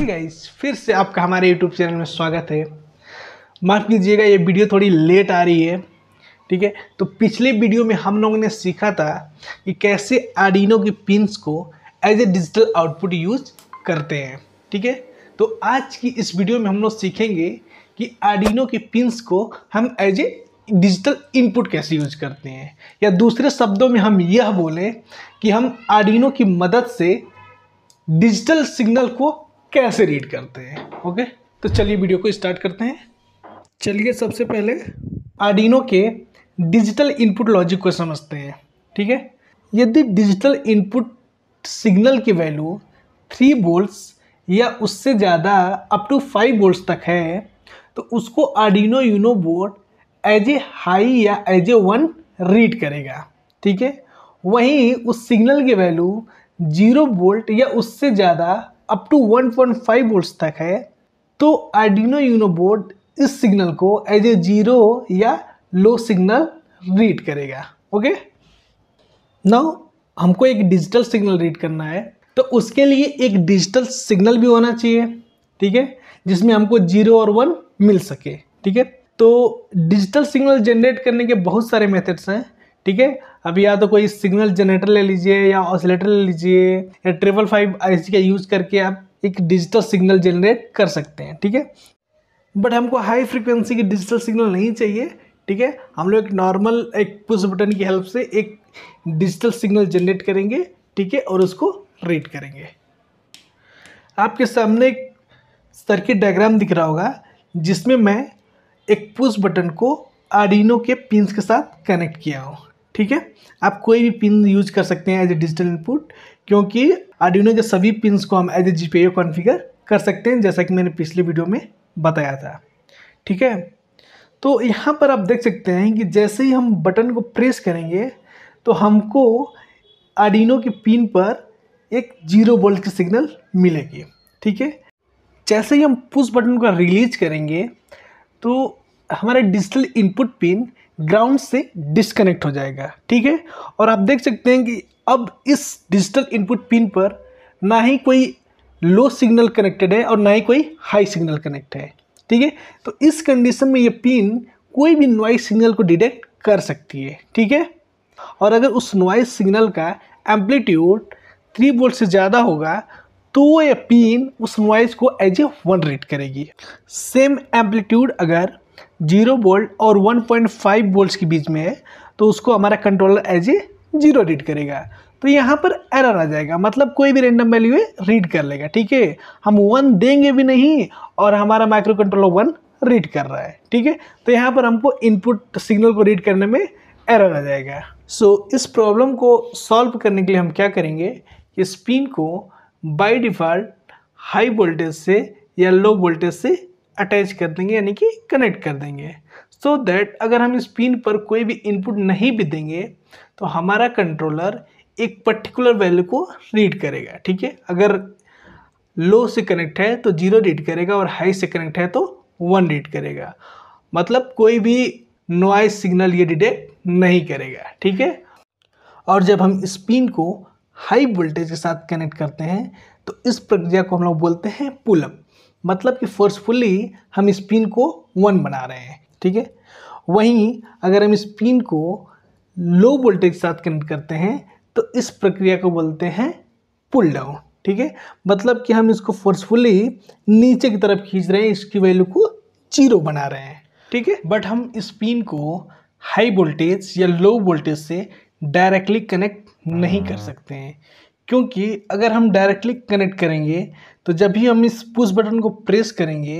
ठीक है इस फिर से आपका हमारे यूट्यूब चैनल में स्वागत है माफ़ कीजिएगा ये वीडियो थोड़ी लेट आ रही है ठीक है तो पिछले वीडियो में हम लोगों ने सीखा था कि कैसे आडिनो की पिंस को as a digital output use करते हैं ठीक है तो आज की इस वीडियो में हम लोग सीखेंगे कि आडिनो की पिंस को हम एज ए डिजिटल इनपुट कैसे यूज करते हैं या दूसरे शब्दों में हम यह बोलें कि हम आडिनो की मदद से डिजिटल सिग्नल को कैसे रीड करते हैं ओके तो चलिए वीडियो को स्टार्ट करते हैं चलिए सबसे पहले आडिनो के डिजिटल इनपुट लॉजिक को समझते हैं ठीक है यदि डिजिटल इनपुट सिग्नल की वैल्यू थ्री बोल्ट्स या उससे ज़्यादा अप टू फाइव बोल्ट्स तक है तो उसको Arduino Uno board as a high या एज ए वन रीड करेगा ठीक है वहीं उस सिग्नल की वैल्यू जीरो बोल्ट या उससे ज़्यादा अप टू 1.5 वोल्ट्स तक है तो आर्डिनो यूनो बोर्ड इस सिग्नल को एज ए जीरो या लो सिग्नल रीड करेगा ओके नाउ हमको एक डिजिटल सिग्नल रीड करना है तो उसके लिए एक डिजिटल सिग्नल भी होना चाहिए ठीक है जिसमें हमको जीरो और वन मिल सके ठीक है तो डिजिटल सिग्नल जनरेट करने के बहुत सारे मेथड्स हैं ठीक है अब या तो कोई सिग्नल जनरेटर ले लीजिए या ऑसिलेटर ले लीजिए या ट्रिपल फाइव आई का यूज़ करके आप एक डिजिटल सिग्नल जनरेट कर सकते हैं ठीक है बट हमको हाई फ्रिक्वेंसी की डिजिटल सिग्नल नहीं चाहिए ठीक है हम लोग एक नॉर्मल एक पुश बटन की हेल्प से एक डिजिटल सिग्नल जनरेट करेंगे ठीक है और उसको रीड करेंगे आपके सामने एक सर्किट डायग्राम दिख रहा होगा जिसमें मैं एक पुश बटन को आडिनो के पिंस के साथ कनेक्ट किया हूँ ठीक है आप कोई भी पिन यूज कर सकते हैं एज ए डिजिटल इनपुट क्योंकि आर्डिनो के सभी पिन को हम as a G P configure कर सकते हैं जैसा कि मैंने पिछले वीडियो में बताया था ठीक है तो यहाँ पर आप देख सकते हैं कि जैसे ही हम बटन को प्रेस करेंगे तो हमको आर्डिनो के पिन पर एक जीरो वोल्ट की सिग्नल मिलेगी ठीक है जैसे ही हम पुश बटन को रिलीज करेंगे तो हमारे डिजिटल इनपुट पिन ग्राउंड से डिस्कनेक्ट हो जाएगा ठीक है और आप देख सकते हैं कि अब इस डिजिटल इनपुट पिन पर ना ही कोई लो सिग्नल कनेक्टेड है और ना ही कोई हाई सिग्नल कनेक्ट है ठीक है तो इस कंडीशन में ये पिन कोई भी नॉइज सिग्नल को डिटेक्ट कर सकती है ठीक है और अगर उस नॉइज सिग्नल का एम्पलीट्यूड थ्री वोल्ट से ज़्यादा होगा तो वो ये पिन उस नॉइज़ को एज ए वन रेट करेगी सेम एम्पलीट्यूड अगर जीरो वोल्ट और वन पॉइंट फाइव वोल्ट के बीच में है तो उसको हमारा controller as a zero read करेगा तो यहाँ पर एरर आ जाएगा मतलब कोई भी रेंडम वैल्यू है रीड कर लेगा ठीक है हम वन देंगे भी नहीं और हमारा माइक्रो कंट्रोलर वन रीड कर रहा है ठीक है तो यहाँ पर हमको इनपुट सिग्नल को रीड करने में एरर आ जाएगा सो so, इस प्रॉब्लम को सॉल्व करने के लिए हम क्या करेंगे कि स्पिन को बाय डिफ़ॉल्ट हाई वोल्टेज से या लो वोल्टेज से अटैच कर देंगे यानी कि कनेक्ट कर देंगे सो so दैट अगर हम इस पिन पर कोई भी इनपुट नहीं भी देंगे तो हमारा कंट्रोलर एक पर्टिकुलर वैल्यू को रीड करेगा ठीक है अगर लो से कनेक्ट है तो जीरो रीड करेगा और हाई से कनेक्ट है तो वन रीड करेगा मतलब कोई भी नॉइज सिग्नल ये डिटेक्ट नहीं करेगा ठीक है और जब हम इस पिन को हाई वोल्टेज के साथ कनेक्ट करते हैं तो इस प्रक्रिया को हम लोग बोलते हैं पुलअप मतलब कि फोर्सफुली हम स्पिन को वन बना रहे हैं ठीक है वहीं अगर हम स्पिन को लो वोल्टेज के साथ कनेक्ट करते हैं तो इस प्रक्रिया को बोलते हैं पुल डाउन ठीक है मतलब कि हम इसको फोर्सफुली नीचे की तरफ खींच रहे हैं इसकी वैल्यू को जीरो बना रहे हैं ठीक है बट हम स्पिन को हाई वोल्टेज या लो वोल्टेज से डायरेक्टली कनेक्ट नहीं कर हाँ। सकते हैं क्योंकि अगर हम डायरेक्टली कनेक्ट करेंगे तो जब भी हम इस पुश बटन को प्रेस करेंगे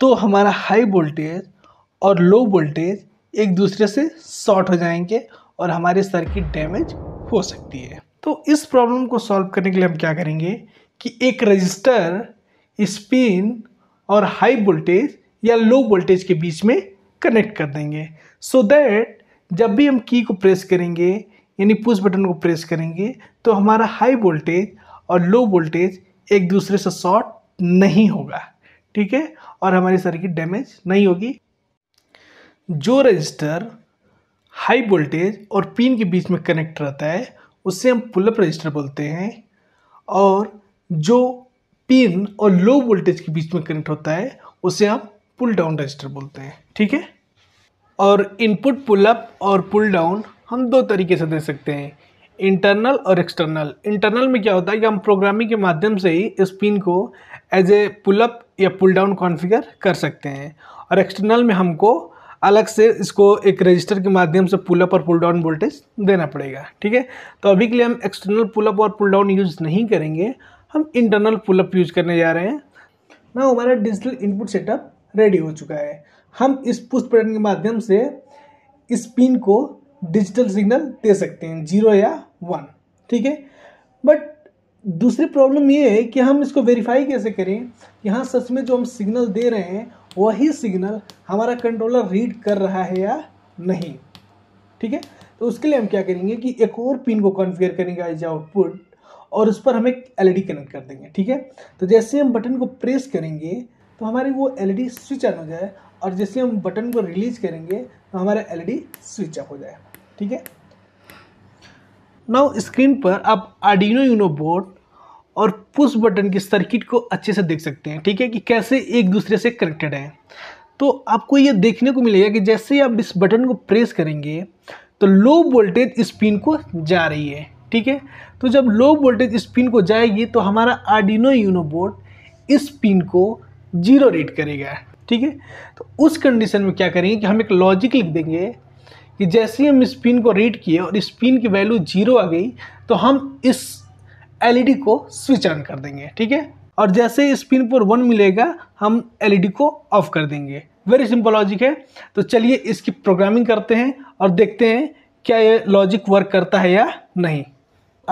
तो हमारा हाई वोल्टेज और लो वोल्टेज एक दूसरे से शॉर्ट हो जाएंगे और हमारी सर्किट डैमेज हो सकती है तो इस प्रॉब्लम को सॉल्व करने के लिए हम क्या करेंगे कि एक रजिस्टर स्पिन और हाई वोल्टेज या लो वोल्टेज के बीच में कनेक्ट कर देंगे सो so दैट जब भी हम की को प्रेस करेंगे यानी पुश बटन को प्रेस करेंगे तो हमारा हाई वोल्टेज और लो वोल्टेज एक दूसरे से शॉर्ट नहीं होगा ठीक है और हमारी सर्किट डैमेज नहीं होगी जो रजिस्टर हाई वोल्टेज और पिन के बीच में कनेक्ट रहता है उससे हम पुलअप रजिस्टर बोलते हैं और जो पिन और लो वोल्टेज के बीच में कनेक्ट होता है उसे हम पुल डाउन रजिस्टर बोलते हैं ठीक है और इनपुट पुलअप और पुल डाउन हम दो तरीके से दे सकते हैं इंटरनल और एक्सटर्नल इंटरनल में क्या होता है कि हम प्रोग्रामिंग के माध्यम से ही इस पिन को एज ए पुलअप या पुल डाउन कॉन्फ़िगर कर सकते हैं और एक्सटर्नल में हमको अलग से इसको एक रजिस्टर के माध्यम से पुल अप और पुल डाउन वोल्टेज देना पड़ेगा ठीक है तो अभी के लिए हम एक्सटर्नल पुल अप और पुल डाउन यूज़ नहीं करेंगे हम इंटरनल पुलअप यूज करने जा रहे हैं ना हमारा डिजिटल इनपुट सेटअप रेडी हो चुका है हम इस पुस्ट बटन के माध्यम से इस पिन को डिजिटल सिग्नल दे सकते हैं जीरो या वन ठीक है बट दूसरी प्रॉब्लम ये है कि हम इसको वेरीफाई कैसे करें यहाँ सच में जो हम सिग्नल दे रहे हैं वही सिग्नल हमारा कंट्रोलर रीड कर रहा है या नहीं ठीक है तो उसके लिए हम क्या करेंगे कि एक और पिन को कॉन्फ़िगर करेंगे एज आउटपुट और उस पर हम एक एल कनेक्ट e कर देंगे ठीक है तो जैसे हम बटन को प्रेस करेंगे तो हमारी वो एल स्विच ऑन हो जाए और जैसे हम बटन को रिलीज करेंगे तो हमारा एलईडी स्विच ऑफ हो जाएगा ठीक है नाउ स्क्रीन पर आप आर्डिनो यूनो बोर्ड और पुश बटन के सर्किट को अच्छे से देख सकते हैं ठीक है कि कैसे एक दूसरे से कनेक्टेड हैं तो आपको ये देखने को मिलेगा कि जैसे ही आप इस बटन को प्रेस करेंगे तो लो वोल्टेज इस पिन को जा रही है ठीक है तो जब लो वोल्टेज इस पिन को जाएगी तो हमारा आर्डिनो यूनो बोर्ड इस पिन को जीरो रेट करेगा ठीक है तो उस कंडीशन में क्या करेंगे कि हम एक लॉजिक लिख देंगे कि जैसे ही हम स्पिन को रीड किए और स्पिन की वैल्यू जीरो आ गई तो हम इस एलईडी को स्विच ऑन कर देंगे ठीक है और जैसे ही स्पिन पर वन मिलेगा हम एलईडी को ऑफ कर देंगे वेरी सिंपल लॉजिक है तो चलिए इसकी प्रोग्रामिंग करते हैं और देखते हैं क्या ये लॉजिक वर्क करता है या नहीं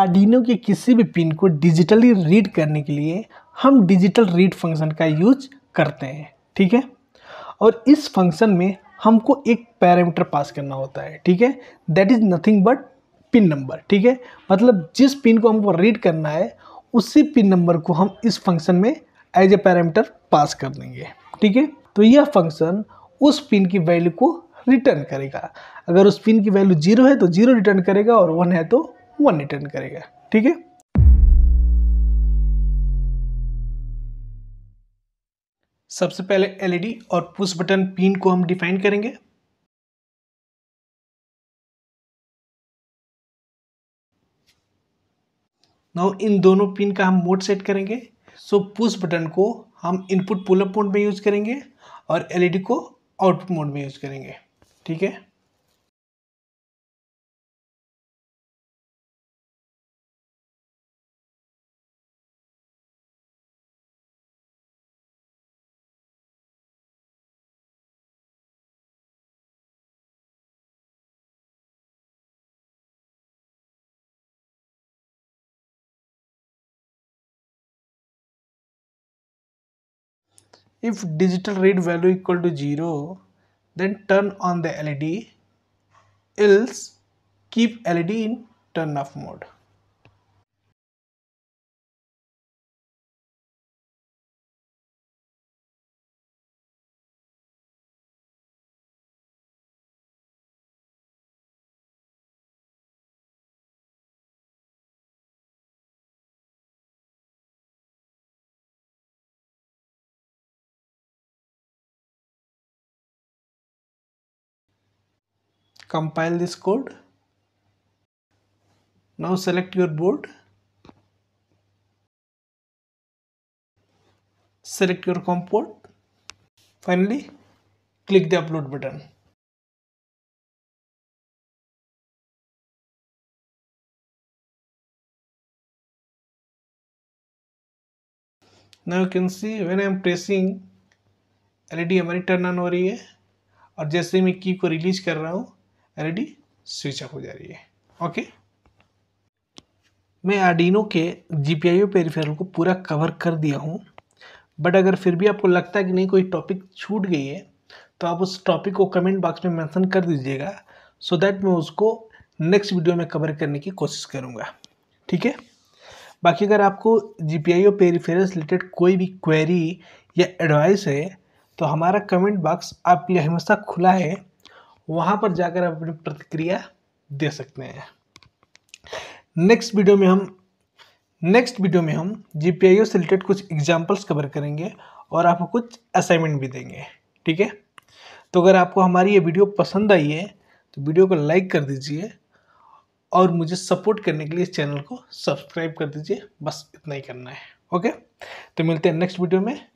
आर्डिनो के किसी भी पिन को डिजिटली रीड करने के लिए हम डिजिटल रीड फंक्शन का यूज करते हैं ठीक है और इस फंक्शन में हमको एक पैरामीटर पास करना होता है ठीक है that is nothing but pin number ठीक है मतलब जिस पिन को हमको रीड करना है उसी पिन नंबर को हम इस फंक्शन में एज ए पैरामीटर पास कर देंगे ठीक है तो यह फंक्शन उस पिन की वैल्यू को रिटर्न करेगा अगर उस पिन की वैल्यू जीरो है तो जीरो रिटर्न करेगा और वन है तो वन रिटर्न करेगा ठीक है सबसे पहले एलईडी e और पुश बटन पिन को हम डिफाइन करेंगे नाउ इन दोनों पिन का हम मोड सेट करेंगे सो पुश बटन को हम इनपुट पुलअप मोड में यूज़ करेंगे और एलईडी e को आउटपुट मोड में यूज़ करेंगे ठीक है if digital read value equal to 0 then turn on the LED else keep LED in turn off mode compile this code now select your board select your com port finally click the upload button now you can see when I am pressing led E turn on ho rahi hai aur jaise और जैसे मैं की को release कर रहा LED switch off हो जा रही है ओके मैं आर्डिनो के जीपीआईओ पेरीफेरल को पूरा कवर कर दिया हूँ बट अगर फिर भी आपको लगता है कि नहीं कोई टॉपिक छूट गई है तो आप उस टॉपिक को कमेंट बॉक्स में मेंशन कर दीजिएगा सो so दैट मैं उसको नेक्स्ट वीडियो में कवर करने की कोशिश करूँगा ठीक है बाकी अगर आपको G P I O related कोई भी क्वेरी या एडवाइस है तो हमारा कमेंट बॉक्स आपके लिए हमेशा खुला है वहाँ पर जाकर आप अपनी प्रतिक्रिया दे सकते हैं नेक्स्ट वीडियो में हम नेक्स्ट वीडियो में हम जी पी आई से रिलेटेड कुछ एग्जाम्पल्स कवर करेंगे और आपको कुछ असाइनमेंट भी देंगे ठीक है तो अगर आपको हमारी ये वीडियो पसंद आई है तो वीडियो को लाइक कर दीजिए और मुझे सपोर्ट करने के लिए इस चैनल को सब्सक्राइब कर दीजिए बस इतना ही करना है ओके तो मिलते हैं नेक्स्ट वीडियो में